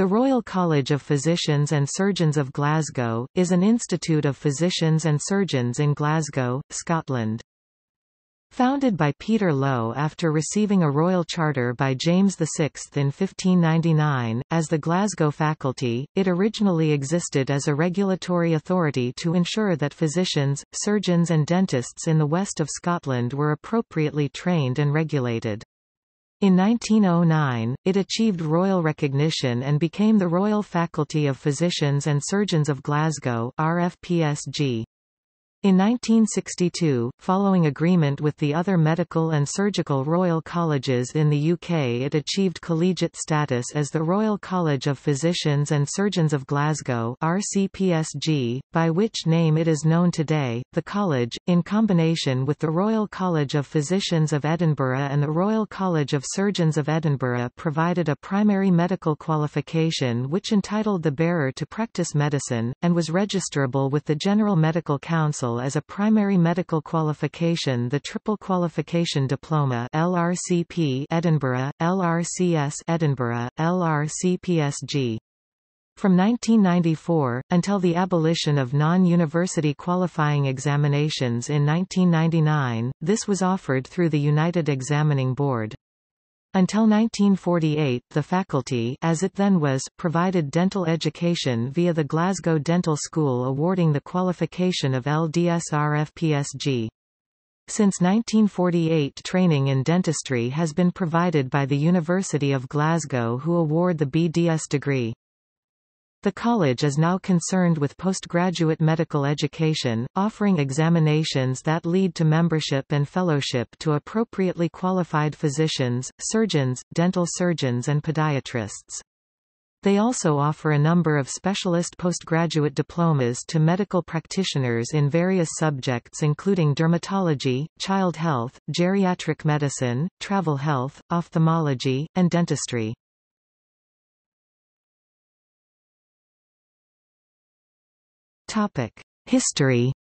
The Royal College of Physicians and Surgeons of Glasgow, is an institute of physicians and surgeons in Glasgow, Scotland. Founded by Peter Lowe after receiving a royal charter by James VI in 1599, as the Glasgow faculty, it originally existed as a regulatory authority to ensure that physicians, surgeons and dentists in the west of Scotland were appropriately trained and regulated. In 1909, it achieved royal recognition and became the Royal Faculty of Physicians and Surgeons of Glasgow RFPSG. In 1962, following agreement with the other medical and surgical Royal Colleges in the UK it achieved collegiate status as the Royal College of Physicians and Surgeons of Glasgow RCPSG, by which name it is known today. The college, in combination with the Royal College of Physicians of Edinburgh and the Royal College of Surgeons of Edinburgh provided a primary medical qualification which entitled the bearer to practice medicine, and was registrable with the General Medical Council as a primary medical qualification the Triple Qualification Diploma LRCP Edinburgh, LRCS Edinburgh, LRCPSG. From 1994, until the abolition of non-university qualifying examinations in 1999, this was offered through the United Examining Board. Until 1948 the faculty as it then was, provided dental education via the Glasgow Dental School awarding the qualification of LDSRFPSG. Since 1948 training in dentistry has been provided by the University of Glasgow who award the BDS degree. The college is now concerned with postgraduate medical education, offering examinations that lead to membership and fellowship to appropriately qualified physicians, surgeons, dental surgeons and podiatrists. They also offer a number of specialist postgraduate diplomas to medical practitioners in various subjects including dermatology, child health, geriatric medicine, travel health, ophthalmology, and dentistry. Topic: History.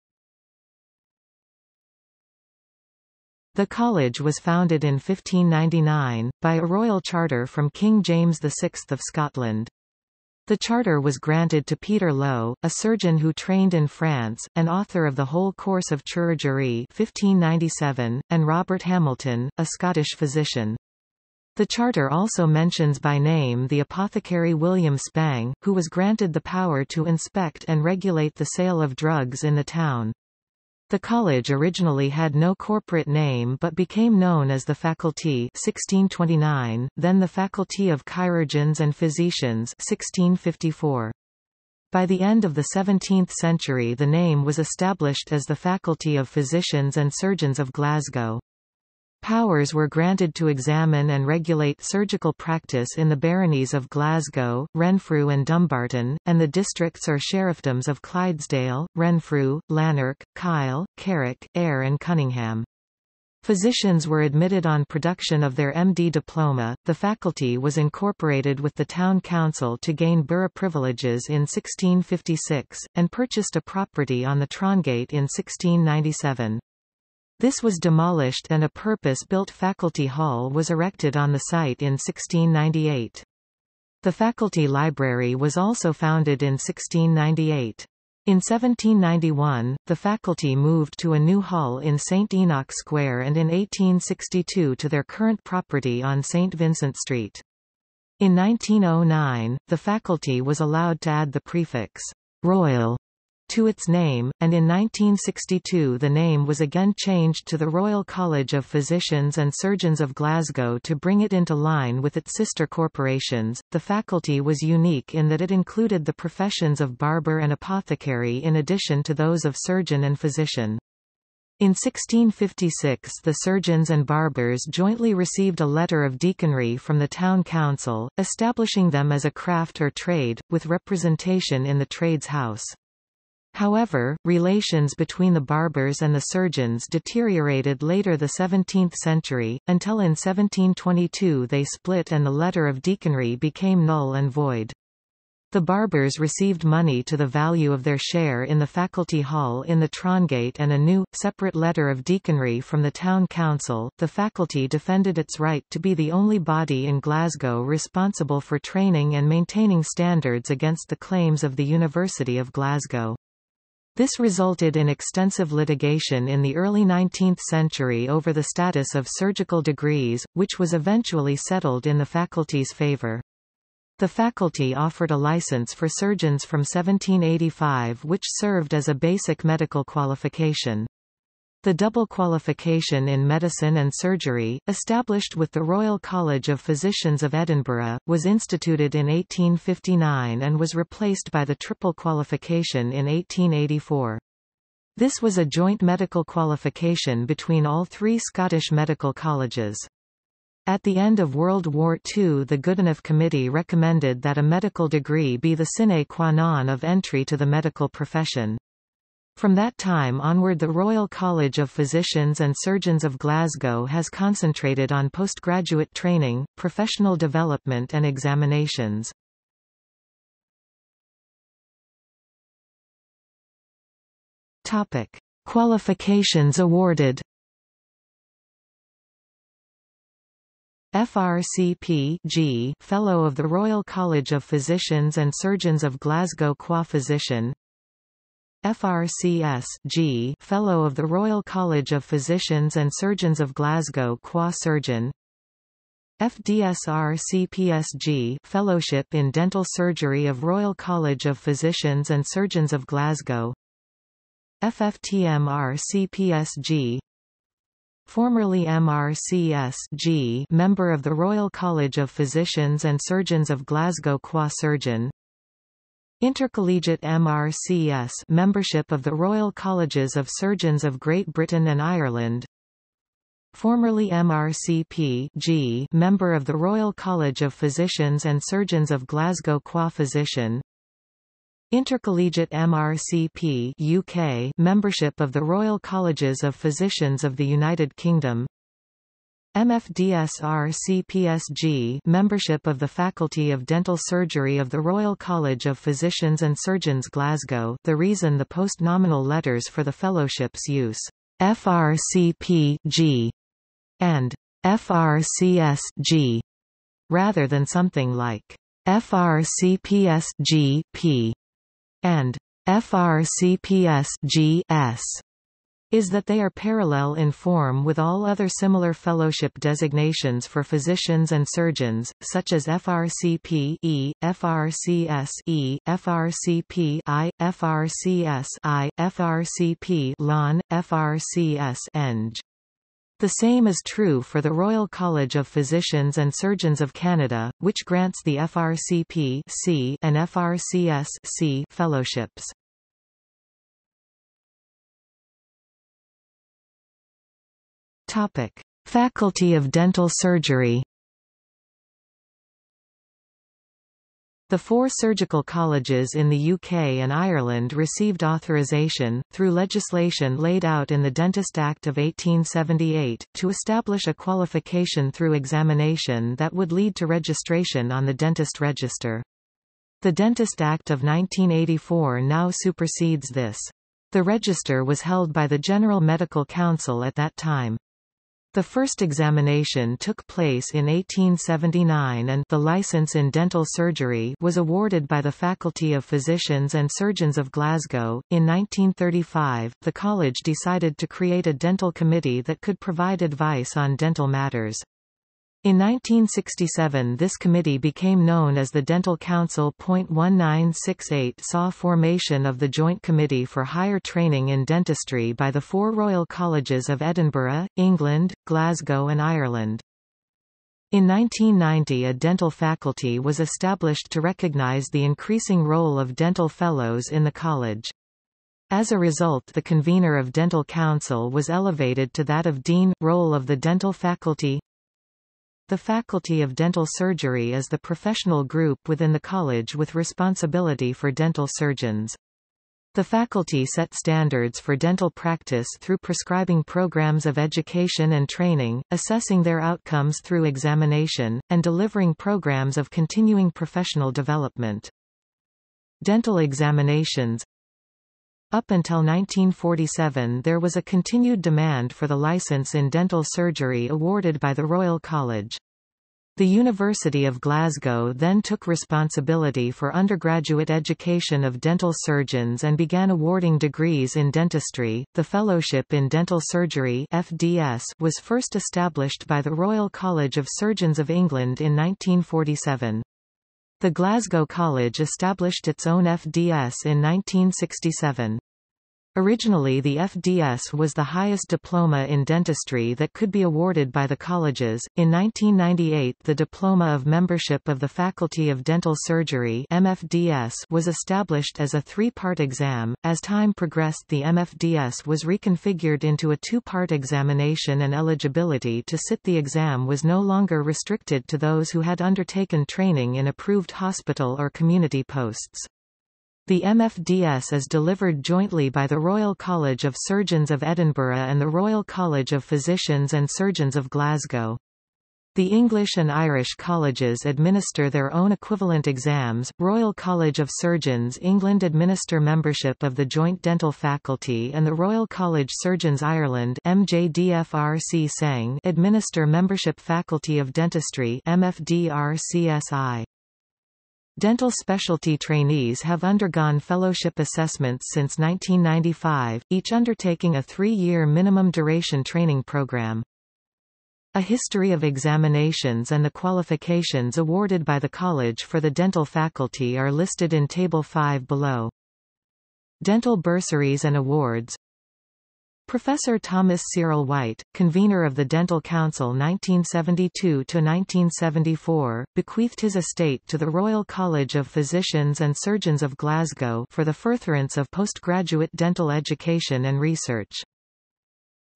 The college was founded in 1599, by a royal charter from King James VI of Scotland. The charter was granted to Peter Lowe, a surgeon who trained in France, and author of the whole course of chirurgery 1597, and Robert Hamilton, a Scottish physician. The charter also mentions by name the apothecary William Spang, who was granted the power to inspect and regulate the sale of drugs in the town. The college originally had no corporate name but became known as the Faculty 1629, then the Faculty of Chirurgeons and Physicians 1654. By the end of the 17th century the name was established as the Faculty of Physicians and Surgeons of Glasgow powers were granted to examine and regulate surgical practice in the baronies of Glasgow, Renfrew and Dumbarton, and the districts or sheriffdoms of Clydesdale, Renfrew, Lanark, Kyle, Carrick, Ayr and Cunningham. Physicians were admitted on production of their MD diploma. The faculty was incorporated with the town council to gain borough privileges in 1656, and purchased a property on the Trongate in 1697. This was demolished and a purpose-built faculty hall was erected on the site in 1698. The faculty library was also founded in 1698. In 1791, the faculty moved to a new hall in St. Enoch Square and in 1862 to their current property on St. Vincent Street. In 1909, the faculty was allowed to add the prefix Royal to its name, and in 1962 the name was again changed to the Royal College of Physicians and Surgeons of Glasgow to bring it into line with its sister corporations. The faculty was unique in that it included the professions of barber and apothecary in addition to those of surgeon and physician. In 1656 the surgeons and barbers jointly received a letter of deaconry from the town council, establishing them as a craft or trade, with representation in the trades house. However, relations between the barbers and the surgeons deteriorated later the 17th century, until in 1722 they split and the letter of deaconry became null and void. The barbers received money to the value of their share in the faculty hall in the Trongate and a new, separate letter of deaconry from the town council. The faculty defended its right to be the only body in Glasgow responsible for training and maintaining standards against the claims of the University of Glasgow. This resulted in extensive litigation in the early 19th century over the status of surgical degrees, which was eventually settled in the faculty's favor. The faculty offered a license for surgeons from 1785 which served as a basic medical qualification. The double qualification in medicine and surgery, established with the Royal College of Physicians of Edinburgh, was instituted in 1859 and was replaced by the triple qualification in 1884. This was a joint medical qualification between all three Scottish medical colleges. At the end of World War II the Goodenough Committee recommended that a medical degree be the sine qua non of entry to the medical profession. From that time onward the Royal College of Physicians and Surgeons of Glasgow has concentrated on postgraduate training, professional development and examinations. Topic: Qualifications awarded. FRCP Fellow of the Royal College of Physicians and Surgeons of Glasgow Qua Physician FRCS G Fellow of the Royal College of Physicians and Surgeons of Glasgow Qua Surgeon FDSR CPSG Fellowship in Dental Surgery of Royal College of Physicians and Surgeons of Glasgow FFTMR CPSG formerly MRCS G member of the Royal College of Physicians and Surgeons of Glasgow Qua Surgeon Intercollegiate MRCS membership of the Royal Colleges of Surgeons of Great Britain and Ireland formerly MRCP G, member of the Royal College of Physicians and Surgeons of Glasgow Qua Physician Intercollegiate MRCP UK membership of the Royal Colleges of Physicians of the United Kingdom MFDSR-CPSG membership of the Faculty of Dental Surgery of the Royal College of Physicians and Surgeons Glasgow the reason the postnominal letters for the fellowships use FRCPG and FRCSG rather than something like FRCPSGP and FRCPSGS is that they are parallel in form with all other similar fellowship designations for physicians and surgeons, such as FRCP-E, FRCS-E, FRCP-I, FRCS-I, FRCP-LON, FRCS-ENG. The same is true for the Royal College of Physicians and Surgeons of Canada, which grants the FRCP and FRCS fellowships. Topic. Faculty of Dental Surgery The four surgical colleges in the UK and Ireland received authorisation, through legislation laid out in the Dentist Act of 1878, to establish a qualification through examination that would lead to registration on the dentist register. The Dentist Act of 1984 now supersedes this. The register was held by the General Medical Council at that time. The first examination took place in 1879 and the license in dental surgery was awarded by the Faculty of Physicians and Surgeons of Glasgow. In 1935, the college decided to create a dental committee that could provide advice on dental matters. In 1967 this committee became known as the Dental Council. 1968 saw formation of the Joint Committee for Higher Training in Dentistry by the four Royal Colleges of Edinburgh, England, Glasgow and Ireland. In 1990 a dental faculty was established to recognise the increasing role of dental fellows in the college. As a result the convener of Dental Council was elevated to that of Dean, role of the dental faculty the Faculty of Dental Surgery is the professional group within the college with responsibility for dental surgeons. The faculty set standards for dental practice through prescribing programs of education and training, assessing their outcomes through examination, and delivering programs of continuing professional development. Dental examinations up until 1947 there was a continued demand for the license in dental surgery awarded by the Royal College. The University of Glasgow then took responsibility for undergraduate education of dental surgeons and began awarding degrees in dentistry. The Fellowship in Dental Surgery (FDS) was first established by the Royal College of Surgeons of England in 1947. The Glasgow College established its own FDS in 1967. Originally the FDS was the highest diploma in dentistry that could be awarded by the colleges. In 1998 the Diploma of Membership of the Faculty of Dental Surgery MFDS was established as a three-part exam. As time progressed the MFDS was reconfigured into a two-part examination and eligibility to sit the exam was no longer restricted to those who had undertaken training in approved hospital or community posts. The MFDS is delivered jointly by the Royal College of Surgeons of Edinburgh and the Royal College of Physicians and Surgeons of Glasgow. The English and Irish colleges administer their own equivalent exams. Royal College of Surgeons England administer membership of the Joint Dental Faculty and the Royal College Surgeons Ireland MJDFRC administer membership Faculty of Dentistry MFDRCSI. Dental specialty trainees have undergone fellowship assessments since 1995, each undertaking a three-year minimum duration training program. A history of examinations and the qualifications awarded by the college for the dental faculty are listed in Table 5 below. Dental bursaries and awards Professor Thomas Cyril White, convener of the Dental Council 1972-1974, bequeathed his estate to the Royal College of Physicians and Surgeons of Glasgow for the furtherance of postgraduate dental education and research.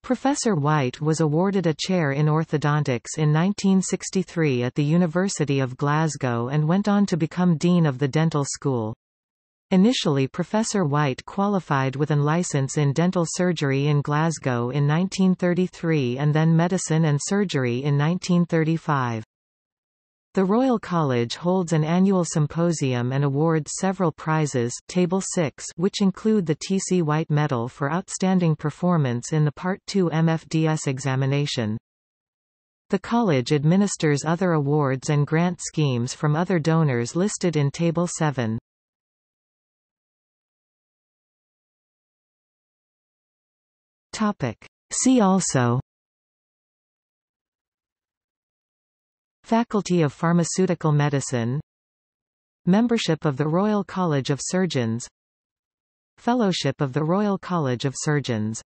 Professor White was awarded a chair in orthodontics in 1963 at the University of Glasgow and went on to become Dean of the Dental School. Initially Professor White qualified with an license in dental surgery in Glasgow in 1933 and then medicine and surgery in 1935. The Royal College holds an annual symposium and awards several prizes table 6, which include the T.C. White Medal for Outstanding Performance in the Part 2 MFDS examination. The college administers other awards and grant schemes from other donors listed in Table 7. Topic. See also Faculty of Pharmaceutical Medicine Membership of the Royal College of Surgeons Fellowship of the Royal College of Surgeons